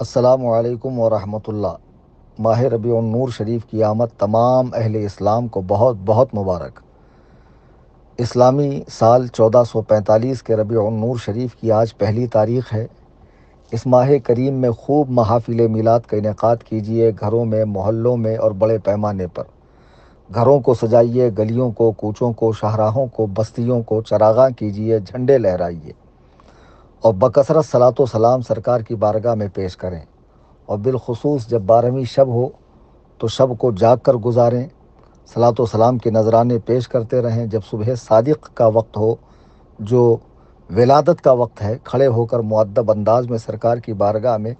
असलकम वरहमतुल्ला माह रबी नूर शरीफ की आमद तमाम अहल इस्लाम को बहुत बहुत मुबारक इस्लामी साल चौदह सौ पैंतालीस के रबी नूर शरीफ की आज पहली तारीख है इस माह करीम में खूब महाफिल मिलाद का इनका कीजिए घरों में मोहल्लों में और बड़े पैमाने पर घरों को सजाइए गलियों को कूचों को शाहराहों को बस्तियों को चरागा कीजिए झंडे लहराइए और बकसरत सलात सलाम सरकार की बारगाह में पेश करें और बिलखसूस जब बारहवीं शब हो तो शब को जाग कर गुजारें सलात सलाम के नजराने पेश करते रहें जब सुबह सादिक का वक्त हो जो विलादत का वक्त है खड़े होकर मुद्दब अंदाज में सरकार की बारगाह में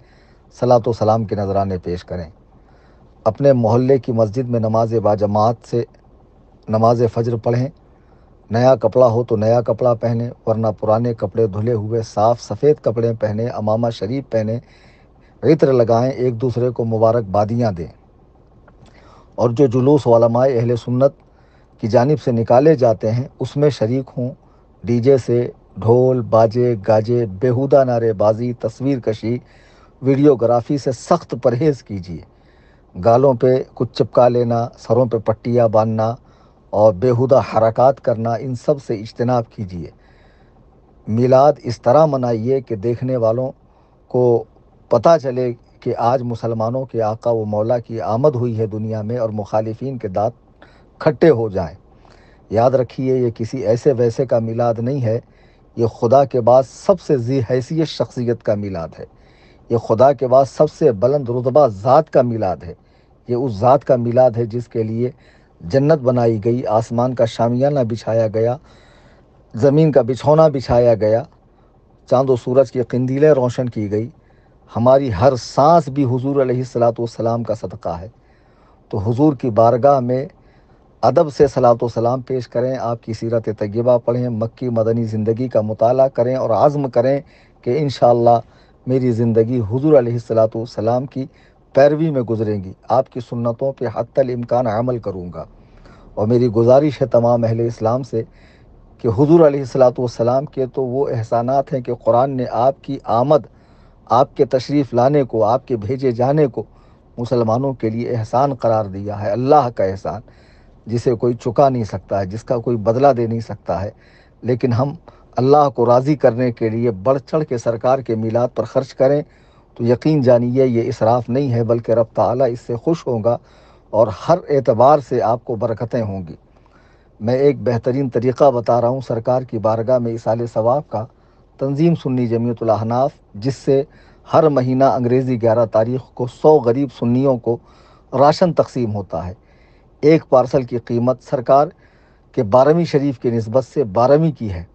सलात सलाम के नजराने पेश करें अपने मोहल्ले की मस्जिद में नमाज बाजमात से नमाज फ़जर पढ़ें नया कपड़ा हो तो नया कपड़ा पहने वरना पुराने कपड़े धुले हुए साफ़ सफ़ेद कपड़े पहने अमामा शरीफ पहने इत्र लगाएं एक दूसरे को मुबारकबादियाँ दें और जो जुलूस वालमाए अहल सुन्नत की जानब से निकाले जाते हैं उसमें शरीक हों डीजे से ढोल बाजे गाजे बेहुदा नारेबाजी तस्वीर कशी वीडियोग्राफी से सख्त परहेज़ कीजिए गालों पे कुछ चिपका लेना सरों पे पट्टियाँ बांधना और बेहुदा हरकत करना इन सब से इजतनाब कीजिए मिलाद इस तरह मनाइए कि देखने वालों को पता चले कि आज मुसलमानों के आका व मौला की आमद हुई है दुनिया में और मुखालिफिन के दांत खट्टे हो जाएं। याद रखिए ये किसी ऐसे वैसे का मिलाद नहीं है ये खुदा के बाद सबसे जी हैसियत शख्सियत का मिलाद है ये खुदा के बाद सबसे बुलंद रुतबा ज़ात का मिलाद है ये उस ज़ात का मिलाद है जिसके लिए जन्नत बनाई गई आसमान का शामियाना बिछाया गया ज़मीन का बिछौना बिछाया गया चाँद व सूरज की कंदीलें रोशन की गई हमारी हर सांस भी हजूर सलाम का सदका है तो हुजूर की बारगाह में अदब से सलात सलाम पेश करें आपकी सीरत तयबा पढ़ें मक्की मदनी ज़िंदगी का मुताला करें और आज़म करें कि इन मेरी ज़िंदगी हजूर सलाम की पैरवी में गुजरेंगी आपकी सुन्नतों पर हतल इम्कान अमल करूँगा और मेरी गुजारिश है तमाम अहले इस्लाम से कि हजूर सलाम के तो वो एहसानात हैं कि कुरान ने आपकी आमद आपके तशरीफ़ लाने को आपके भेजे जाने को मुसलमानों के लिए एहसान करार दिया है अल्लाह का एहसान जिसे कोई चुका नहीं सकता है जिसका कोई बदला दे नहीं सकता है लेकिन हम अल्लाह को राज़ी करने के लिए बढ़ चढ़ के सरकार के मिलाद पर ख़र्च करें तो यकीन जानिए ये इसराफ नहीं है बल्कि रब ताली इससे खुश होगा और हर एतबार से आपको बरकतें होंगी मैं एक बेहतरीन तरीक़ा बता रहा हूँ सरकार की बारगाह में इसाल सवाब का तंजीम सुन्नी जमीतलाहनाफ जिससे हर महीना अंग्रेज़ी ग्यारह तारीख को सौ गरीब सुन्नियों को राशन तकसीम होता है एक पार्सल की कीमत सरकार के बारहवीं शरीफ के नस्बत से बारहवीं की है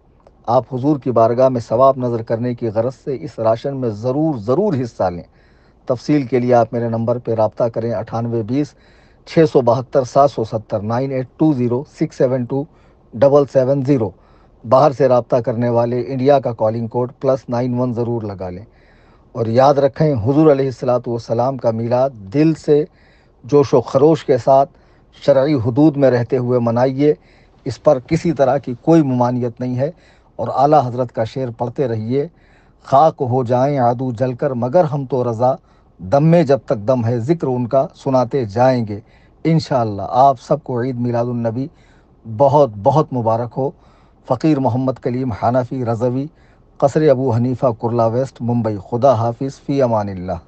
आप हुजूर की बारगाह में सवाब नज़र करने की गरज से इस राशन में ज़रूर ज़रूर हिस्सा लें तफसील के लिए आप मेरे नंबर पर रबता करें अठानवे बीस छः सौ बहत्तर सात सौ सत्तर nine eight two zero six seven two double seven zero बाहर से रबता करने वाले इंडिया का calling code plus nine one ज़रूर लगा लें और याद रखें हजूर सलाम का मीला दिल से जोश व खरोश के साथ शरा हदूद में रहते हुए मनाइए इस पर किसी तरह की कोई ममानियत नहीं है और आला हजरत का शेर पढ़ते रहिए खाक हो जाएं आदू जलकर मगर हम तो रज़ा दम में जब तक दम है ज़िक्र उनका सुनाते जाएंगे इन आप सबको ईद मिलादुलनबी बहुत बहुत मुबारक हो फ़कीर मोहम्मद कलीम हानाफी रजवी कसर अबू हनीफ़ा कुरला वेस्ट मुंबई खुदा हाफिज़ फ़ी अमान